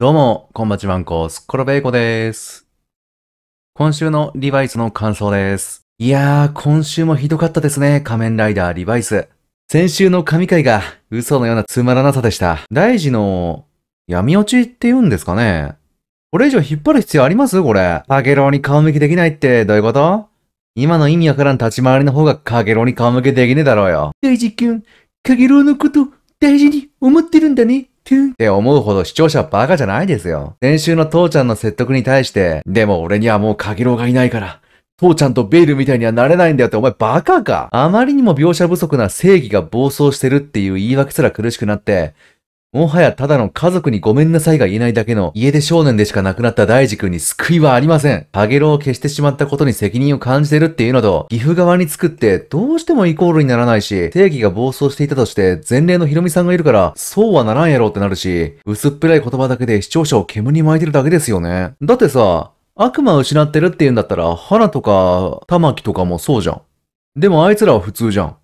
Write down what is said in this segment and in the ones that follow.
どうも、こんばちまんこ、すっころべいこです。今週のリバイスの感想です。いやー、今週もひどかったですね、仮面ライダーリバイス。先週の神回が嘘のようなつまらなさでした。大事の闇落ちって言うんですかね。これ以上引っ張る必要ありますこれ。かげろうに顔向きできないってどういうこと今の意味わからん立ち回りの方がかげろうに顔向けできねえだろうよ。大事くん、かげろうのこと大事に思ってるんだね。トゥンって思うほど視聴者バカじゃないですよ。先週の父ちゃんの説得に対して、でも俺にはもうカゲロウがいないから、父ちゃんとベイルみたいにはなれないんだよってお前バカかあまりにも描写不足な正義が暴走してるっていう言い訳すら苦しくなって、もはやただの家族にごめんなさいが言えないだけの家出少年でしかなくなった大地君に救いはありません。ハゲロを消してしまったことに責任を感じてるっていうのと、岐阜側に作ってどうしてもイコールにならないし、正義が暴走していたとして前例のヒロミさんがいるから、そうはならんやろってなるし、薄っぺらい言葉だけで視聴者を煙に巻いてるだけですよね。だってさ、悪魔を失ってるって言うんだったら、花とか、玉木とかもそうじゃん。でもあいつらは普通じゃん。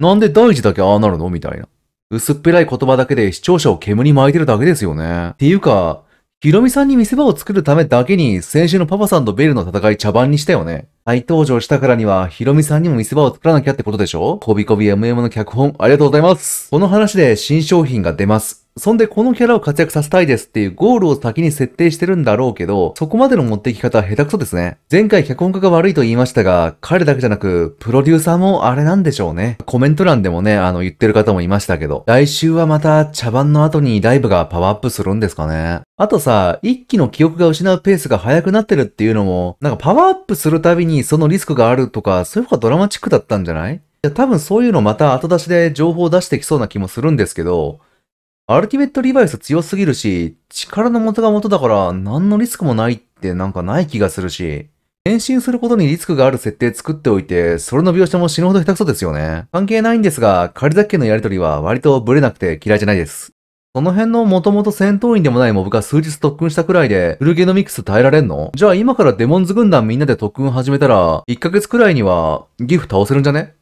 なんで大地だけああなるのみたいな。薄っぺらい言葉だけで視聴者を煙に巻いてるだけですよね。っていうか、ヒロミさんに見せ場を作るためだけに先週のパパさんとベルの戦い茶番にしたよね。再登場したからにはヒロミさんにも見せ場を作らなきゃってことでしょこびこび MM の脚本ありがとうございます。この話で新商品が出ます。そんでこのキャラを活躍させたいですっていうゴールを先に設定してるんだろうけど、そこまでの持っていき方は下手くそですね。前回脚本家が悪いと言いましたが、彼だけじゃなく、プロデューサーもあれなんでしょうね。コメント欄でもね、あの言ってる方もいましたけど、来週はまた茶番の後にライブがパワーアップするんですかね。あとさ、一気の記憶が失うペースが速くなってるっていうのも、なんかパワーアップするたびにそのリスクがあるとか、そういう方がドラマチックだったんじゃないいや多分そういうのまた後出しで情報を出してきそうな気もするんですけど、アルティメットリバイス強すぎるし、力の元が元だから何のリスクもないってなんかない気がするし、変身することにリスクがある設定作っておいて、それの描写も死ぬほど下手くそですよね。関係ないんですが、仮だけのやりとりは割とブレなくて嫌いじゃないです。その辺の元々戦闘員でもないモブが数日特訓したくらいで、フルゲノミクス耐えられんのじゃあ今からデモンズ軍団みんなで特訓始めたら、1ヶ月くらいにはギフ倒せるんじゃね